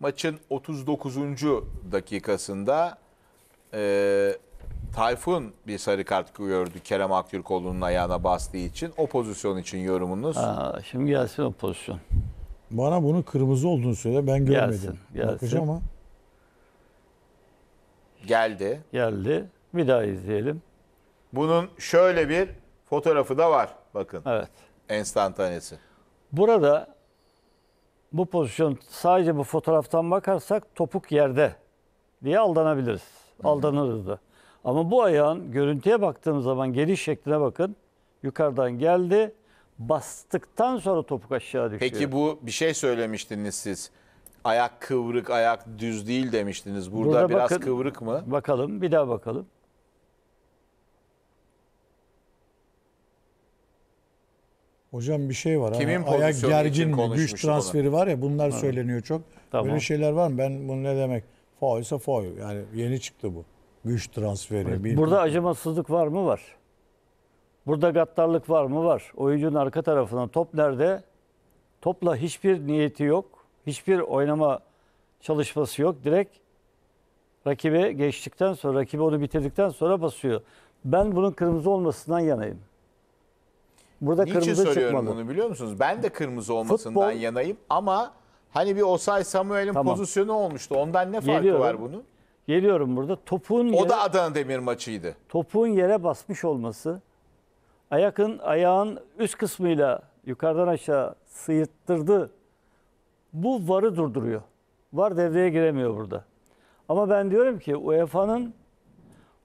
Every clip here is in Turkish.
maçın 39. dakikasında e, Tayfun bir sarı kart gördü Kerem Aktürkoğlu'nun ayağına bastığı için. O pozisyon için yorumunuz. Aa, şimdi gelsin o pozisyon. Bana bunu kırmızı olduğunu söyle. Ben görmedim. Gelsin, gelsin. Bakacağım ama. Geldi. Geldi. Bir daha izleyelim. Bunun şöyle bir fotoğrafı da var. Bakın. Evet. Enstantanesi. Burada bu pozisyon sadece bu fotoğraftan bakarsak topuk yerde diye aldanabiliriz. Aldanırız da. Ama bu ayağın görüntüye baktığımız zaman geliş şekline bakın. Yukarıdan geldi. Bastıktan sonra topuk aşağı düşüyor. Peki bu bir şey söylemiştiniz siz. Ayak kıvrık, ayak düz değil demiştiniz. Burada, Burada biraz bakın, kıvrık mı? Bakalım, bir daha bakalım. Hocam bir şey var. Kimin ama hani ayak gergin mi? Güç transferi var ya bunlar evet. söyleniyor çok. Tamam. Böyle şeyler var mı? Ben bunu ne demek? Foy ise foy. Yani yeni çıktı bu. Güç transferi. Evet. Burada acımasızlık var mı? Var. Burada gaddarlık var mı? Var. Oyuncunun arka tarafına top nerede? Topla hiçbir niyeti yok. Hiçbir oynama çalışması yok. Direkt rakibe geçtikten sonra, rakibi onu bitirdikten sonra basıyor. Ben bunun kırmızı olmasından yanayım. Burada Niçin kırmızı söylüyorum çıkmalı. bunu biliyor musunuz? Ben de kırmızı olmasından Futbol- yanayım ama hani bir Osay Samuel'in Tamam. pozisyonu olmuştu. Ondan ne farkı var bunun? Geliyorum burada. Topun O yere, da Adana Demir maçıydı. Topun yere basmış olması, ayakın ayağın üst kısmıyla yukarıdan aşağı sıyırttırdı. Bu varı durduruyor. Var devreye giremiyor burada. Ama ben diyorum ki UEFA'nın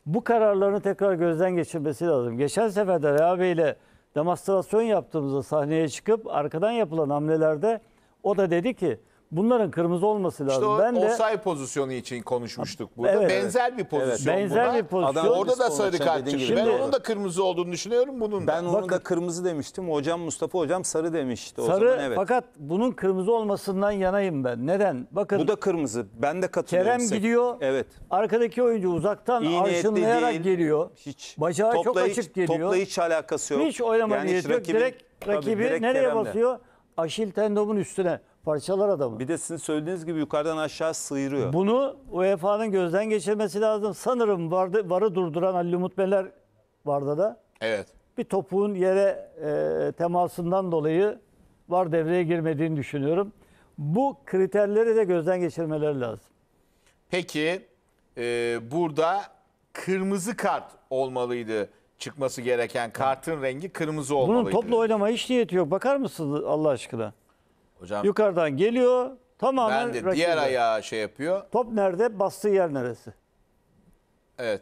bu kararlarını tekrar gözden geçirmesi lazım. Geçen sefer de Reha Bey ile demonstrasyon yaptığımızda sahneye çıkıp arkadan yapılan hamlelerde o da dedi ki Bunların kırmızı olması lazım. İşte o, ben de Osay pozisyonu için konuşmuştuk burada. Evet, benzer bir pozisyon evet, benzer burada. bir pozisyon. Adam orada da sarı kart çıktı. Ben onun da kırmızı olduğunu düşünüyorum bunun. Ben onun da kırmızı demiştim. Hocam Mustafa hocam sarı demişti o sarı, zaman evet. Fakat bunun kırmızı olmasından yanayım ben. Neden? Bakın. Bu da kırmızı. Ben de katılıyorum. Kerem size. gidiyor. Evet. Arkadaki oyuncu uzaktan İyi arşınlayarak geliyor. Hiç. Bacağı topla çok açık geliyor. Topla hiç alakası yok. Hiç oynama yani niyeti yok. direkt rakibi tabii, direkt nereye Kerem'le. basıyor? Aşil tendonun üstüne parçalar adamı. Bir de sizin söylediğiniz gibi yukarıdan aşağı sıyırıyor. Bunu UEFA'nın gözden geçirmesi lazım. Sanırım vardı, varı durduran Ali Umut Meler vardı da. Evet. Bir topuğun yere e, temasından dolayı var devreye girmediğini düşünüyorum. Bu kriterleri de gözden geçirmeleri lazım. Peki e, burada kırmızı kart olmalıydı çıkması gereken kartın rengi kırmızı olmalıydı. Bunun toplu oynama hiç niyeti yok. Bakar mısın Allah aşkına? Hocam Yukarıdan geliyor. Tamamen ben de rakibe. diğer ayağı şey yapıyor. Top nerede? Bastığı yer neresi? Evet.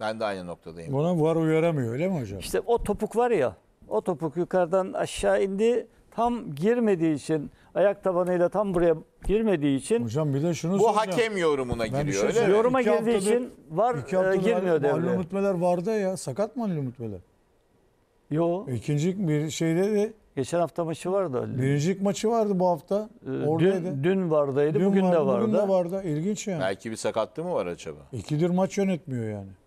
Ben de aynı noktadayım. Buna var uyaramıyor öyle mi hocam? İşte o topuk var ya. O topuk yukarıdan aşağı indi tam girmediği için ayak tabanıyla tam buraya girmediği için Hocam bir de şunu Bu soracağım. hakem yorumuna Ben bir şey giriyor öyle yoruma İki girdiği için var İki e, girmiyor devreye. Malum hutbeler vardı ya. Sakat malum hutbeler. Yo. E, ikinci bir şeyde de Geçen hafta maçı vardı. birinci maçı vardı bu hafta. E, Oradaydı. Dün, dün vardaydı, Dün bugün de vardı. vardı. Bugün de vardı. İlginç yani. Belki bir sakatlığı mı var acaba? İkidir maç yönetmiyor yani.